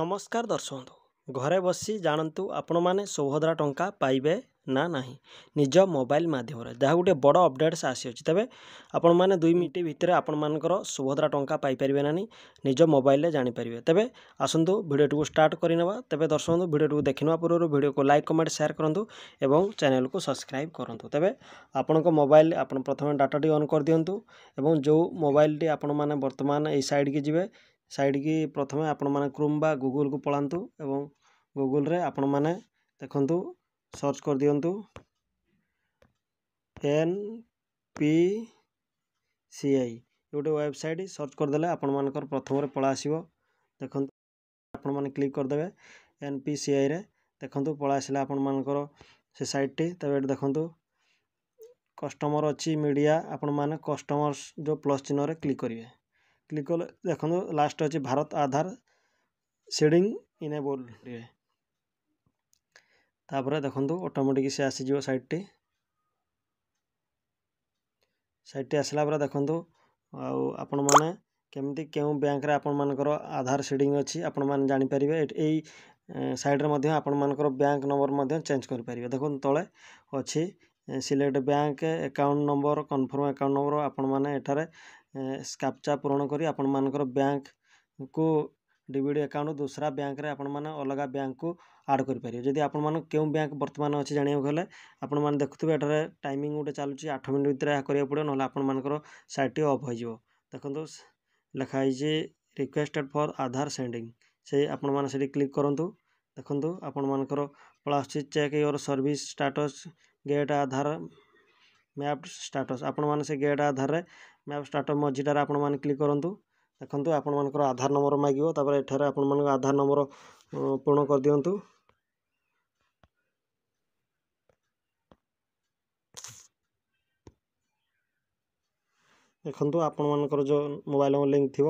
ନମସ୍କାର ଦର୍ଶକନ୍ତୁ ଘରେ ବସି ଜାଣନ୍ତୁ ଆପଣମାନେ ସୁଭଦ୍ରା ଟଙ୍କା ପାଇବେ ନା ନାହିଁ ନିଜ ମୋବାଇଲ ମାଧ୍ୟମରେ ଯାହା ଗୋଟିଏ ବଡ଼ ଅପଡ଼େଟ୍ସ ଆସିଅଛି ତେବେ ଆପଣମାନେ ଦୁଇ ମିନିଟ୍ ଭିତରେ ଆପଣମାନଙ୍କର ସୁଭଦ୍ରା ଟଙ୍କା ପାଇପାରିବେ ନା ନାହିଁ ନିଜ ମୋବାଇଲରେ ଜାଣିପାରିବେ ତେବେ ଆସନ୍ତୁ ଭିଡ଼ିଓଟିକୁ ଷ୍ଟାର୍ଟ କରିନେବା ତେବେ ଦର୍ଶକନ୍ତୁ ଭିଡ଼ିଓଟିକୁ ଦେଖିନେବା ପୂର୍ବରୁ ଭିଡ଼ିଓକୁ ଲାଇକ୍ କମେଣ୍ଟ ସେୟାର କରନ୍ତୁ ଏବଂ ଚ୍ୟାନେଲକୁ ସବସ୍କ୍ରାଇବ୍ କରନ୍ତୁ ତେବେ ଆପଣଙ୍କ ମୋବାଇଲ ଆପଣ ପ୍ରଥମେ ଡାଟାଟି ଅନ୍ କରିଦିଅନ୍ତୁ ଏବଂ ଯେଉଁ ମୋବାଇଲଟି ଆପଣମାନେ ବର୍ତ୍ତମାନ ଏଇ ସାଇଡ଼୍କି ଯିବେ କି ପ୍ରଥମେ ଆପଣମାନେ କ୍ରୋମ୍ ବା ଗୁଗୁଲ୍କୁ ପଳାନ୍ତୁ ଏବଂ ଗୁଗୁଲ୍ରେ ଆପଣମାନେ ଦେଖନ୍ତୁ ସର୍ଚ୍ଚ କରିଦିଅନ୍ତୁ ଏନ୍ ପି ସି ଆଇ ଗୋଟେ ୱେବସାଇଟ୍ ସର୍ଚ୍ଚ କରିଦେଲେ ଆପଣମାନଙ୍କର ପ୍ରଥମରେ ପଳା ଆସିବ ଦେଖନ୍ତୁ ଆପଣମାନେ କ୍ଲିକ୍ କରିଦେବେ ଏନ୍ ପି ସି ଆଇରେ ଦେଖନ୍ତୁ ପଳା ଆସିଲା ଆପଣମାନଙ୍କର ସେ ସାଇଟ୍ଟି ତେବେ ଏଠି ଦେଖନ୍ତୁ କଷ୍ଟମର୍ ଅଛି ମିଡ଼ିଆ ଆପଣମାନେ କଷ୍ଟମର୍ସ ଯେଉଁ ପ୍ଲସ୍ ଚିହ୍ନରେ କ୍ଲିକ୍ କରିବେ କ୍ଲିକ୍ କଲେ ଦେଖନ୍ତୁ ଲାଷ୍ଟ ଅଛି ଭାରତ ଆଧାର ସେଡ଼ିଂ ଇନେବଲ୍ ତାପରେ ଦେଖନ୍ତୁ ଅଟୋମେଟିକ୍ ସେ ଆସିଯିବ ସାଇଟ୍ଟି ସାଇଟ୍ଟି ଆସିଲା ପରେ ଦେଖନ୍ତୁ ଆଉ ଆପଣମାନେ କେମିତି କେଉଁ ବ୍ୟାଙ୍କରେ ଆପଣମାନଙ୍କର ଆଧାର ସିଡ଼ିଂ ଅଛି ଆପଣମାନେ ଜାଣିପାରିବେ ଏଇ ସାଇଡ଼୍ରେ ମଧ୍ୟ ଆପଣମାନଙ୍କର ବ୍ୟାଙ୍କ ନମ୍ବର ମଧ୍ୟ ଚେଞ୍ଜ କରିପାରିବେ ଦେଖନ୍ତୁ ତଳେ ଅଛି select bank account number confirm account number ଆପଣମାନେ ଏଠାରେ କ୍ୟାପଚା ପୂରଣ କରି ଆପଣମାନଙ୍କର ବ୍ୟାଙ୍କକୁ ଡି ବି ଡ଼ି ଆକାଉଣ୍ଟ ଦୋସରା ବ୍ୟାଙ୍କରେ ଆପଣମାନେ ଅଲଗା ବ୍ୟାଙ୍କକୁ ଆଡ଼୍ କରିପାରିବେ ଯଦି ଆପଣମାନଙ୍କୁ କେଉଁ ବ୍ୟାଙ୍କ ବର୍ତ୍ତମାନ ଅଛି ଜାଣିବାକୁ ହେଲେ ଆପଣମାନେ ଦେଖୁଥିବେ ଏଠାରେ ଟାଇମିଂ ଗୋଟେ ଚାଲୁଛି ଆଠ ମିନିଟ୍ ଭିତରେ ଏହା କରିବାକୁ ପଡ଼ିବ ନହେଲେ ଆପଣମାନଙ୍କର ସାଇଟ୍ଟି ଅଫ୍ ହୋଇଯିବ ଦେଖନ୍ତୁ ଲେଖା ହେଇଛି ରିକ୍ୱେଷ୍ଟେଡ଼୍ ଫର୍ ଆଧାର ସେଣ୍ଡିଂ ସେଇ ଆପଣମାନେ ସେଠି କ୍ଲିକ୍ କରନ୍ତୁ ଦେଖନ୍ତୁ ଆପଣମାନଙ୍କର ପଳା ଆସୁଛି check your service status get Aadhaar map status आपण मैंने गेट आधार में मैप स्टाटस मझीटार आप क्लिक करूँ देखु आपण मर आधार नंबर मागर एटर आपण आधार नंबर पूर्ण कर दिंतु देखु आपण मान जो मोबाइल नंबर लिंक थी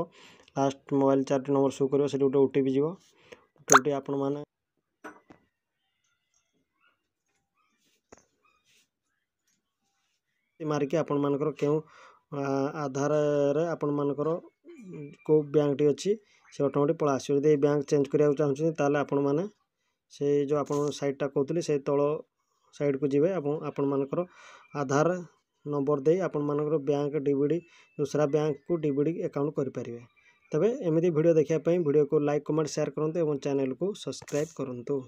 लास्ट मोबाइल चार्ट नंबर सो कर सी गोटे ओटीपी जीवन ओटीपी आप मारिकी आपण मान आधार आपण मानकर कौ ब्यांक अच्छी से अटोमेटिक पला आस बैंक चेज कर चाहते आपण मैंने से जो आप सैडटा कहते से तल सैड को जी आपण मान आधार नंबर दे आप ब्यांक डीबीडी दूसरा ब्यांक को डीबीडी आकाउंट करेंगे तेब एमती भिड देखापी भिड को लाइक कमेंट सेयार करूँ और चेल को सब्सक्राइब करूँ